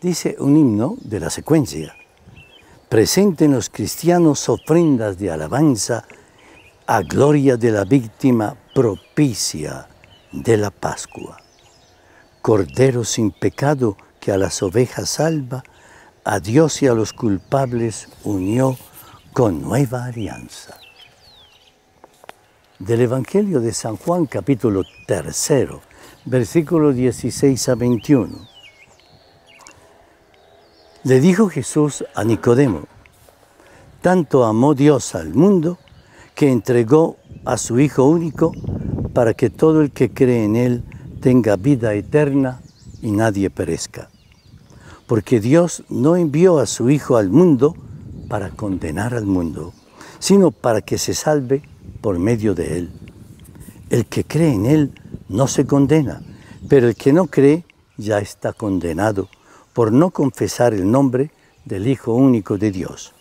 dice un himno de la secuencia. Presenten los cristianos ofrendas de alabanza a gloria de la víctima propicia de la Pascua. Cordero sin pecado que a las ovejas salva, a Dios y a los culpables unió con nueva alianza. Del Evangelio de San Juan capítulo 3, versículo 16 a 21. Le dijo Jesús a Nicodemo, tanto amó Dios al mundo que entregó a su Hijo único para que todo el que cree en Él tenga vida eterna y nadie perezca. Porque Dios no envió a su Hijo al mundo para condenar al mundo, sino para que se salve por medio de Él. El que cree en Él no se condena, pero el que no cree ya está condenado por no confesar el nombre del Hijo único de Dios.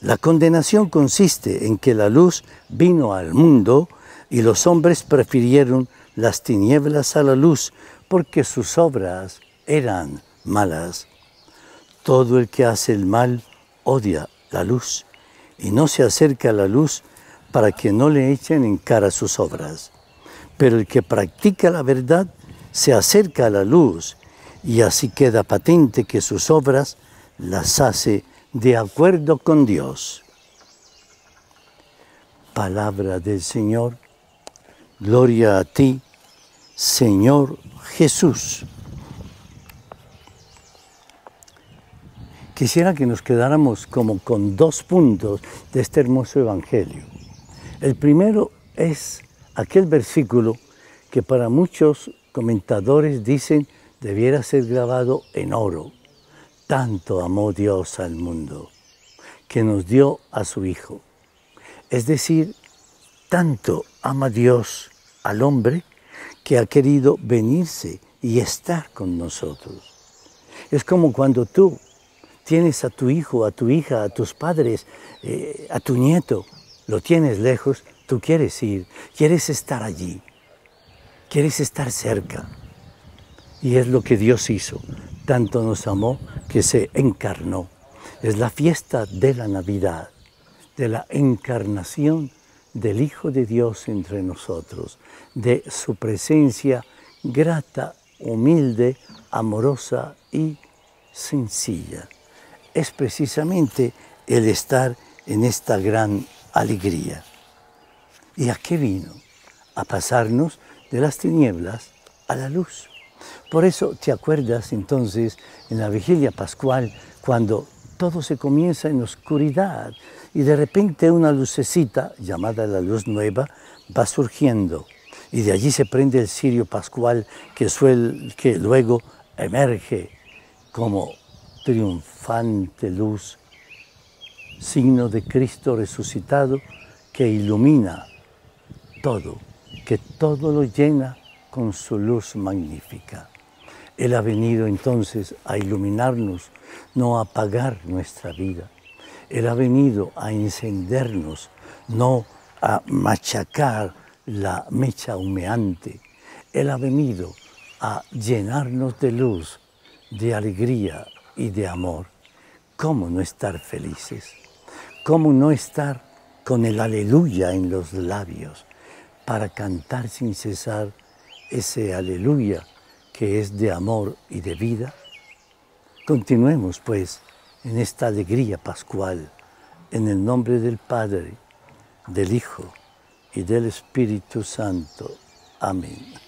La condenación consiste en que la luz vino al mundo y los hombres prefirieron las tinieblas a la luz porque sus obras eran malas. Todo el que hace el mal odia la luz y no se acerca a la luz para que no le echen en cara sus obras. Pero el que practica la verdad se acerca a la luz y así queda patente que sus obras las hace de acuerdo con Dios. Palabra del Señor, gloria a ti, Señor Jesús. Quisiera que nos quedáramos como con dos puntos de este hermoso Evangelio. El primero es aquel versículo que para muchos comentadores dicen debiera ser grabado en oro. Tanto amó Dios al mundo, que nos dio a su Hijo. Es decir, tanto ama Dios al hombre que ha querido venirse y estar con nosotros. Es como cuando tú tienes a tu hijo, a tu hija, a tus padres, eh, a tu nieto, lo tienes lejos, tú quieres ir, quieres estar allí, quieres estar cerca. Y es lo que Dios hizo. Tanto nos amó que se encarnó. Es la fiesta de la Navidad, de la encarnación del Hijo de Dios entre nosotros, de su presencia grata, humilde, amorosa y sencilla. Es precisamente el estar en esta gran alegría. ¿Y a qué vino? A pasarnos de las tinieblas a la luz. Por eso te acuerdas entonces en la vigilia pascual cuando todo se comienza en oscuridad y de repente una lucecita llamada la luz nueva va surgiendo y de allí se prende el cirio pascual que, que luego emerge como triunfante luz, signo de Cristo resucitado que ilumina todo, que todo lo llena con su luz magnífica. Él ha venido entonces a iluminarnos, no a apagar nuestra vida. Él ha venido a encendernos, no a machacar la mecha humeante. Él ha venido a llenarnos de luz, de alegría y de amor. ¿Cómo no estar felices? ¿Cómo no estar con el aleluya en los labios para cantar sin cesar? ese aleluya que es de amor y de vida. Continuemos pues en esta alegría pascual, en el nombre del Padre, del Hijo y del Espíritu Santo. Amén.